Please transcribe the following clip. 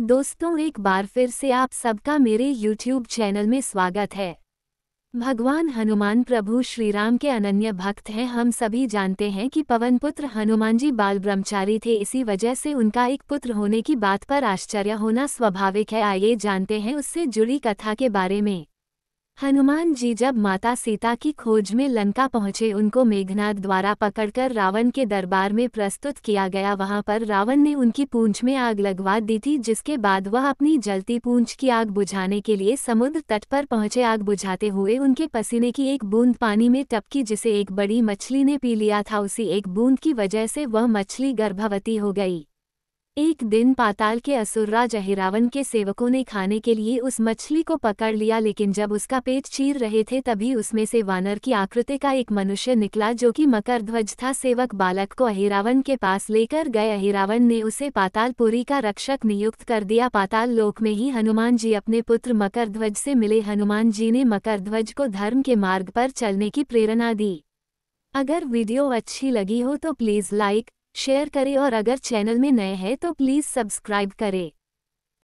दोस्तों एक बार फिर से आप सबका मेरे YouTube चैनल में स्वागत है भगवान हनुमान प्रभु श्रीराम के अनन्य भक्त हैं हम सभी जानते हैं कि पवन पुत्र हनुमान जी बाल ब्रह्मचारी थे इसी वजह से उनका एक पुत्र होने की बात पर आश्चर्य होना स्वाभाविक है आइए जानते हैं उससे जुड़ी कथा के बारे में हनुमान जी जब माता सीता की खोज में लंका पहुंचे उनको मेघनाथ द्वारा पकड़कर रावण के दरबार में प्रस्तुत किया गया वहां पर रावण ने उनकी पूंछ में आग लगवा दी थी जिसके बाद वह अपनी जलती पूंछ की आग बुझाने के लिए समुद्र तट पर पहुंचे आग बुझाते हुए उनके पसीने की एक बूंद पानी में टपकी जिसे एक बड़ी मछली ने पी लिया था उसी एक बूंद की वजह से वह मछली गर्भवती हो गई एक दिन पाताल के असुर्राज अहिरावन के सेवकों ने खाने के लिए उस मछली को पकड़ लिया लेकिन जब उसका पेट चीर रहे थे तभी उसमें से वानर की आकृति का एक मनुष्य निकला जो कि मकर ध्वज था सेवक बालक को अहिरावन के पास लेकर गए अहिरावन ने उसे पातालपुरी का रक्षक नियुक्त कर दिया पाताल लोक में ही हनुमान जी अपने पुत्र मकर ध्वज से मिले हनुमान जी ने मकर ध्वज को धर्म के मार्ग पर चलने की प्रेरणा दी अगर वीडियो अच्छी लगी हो तो प्लीज़ लाइक शेयर करें और अगर चैनल में नए हैं तो प्लीज़ सब्सक्राइब करें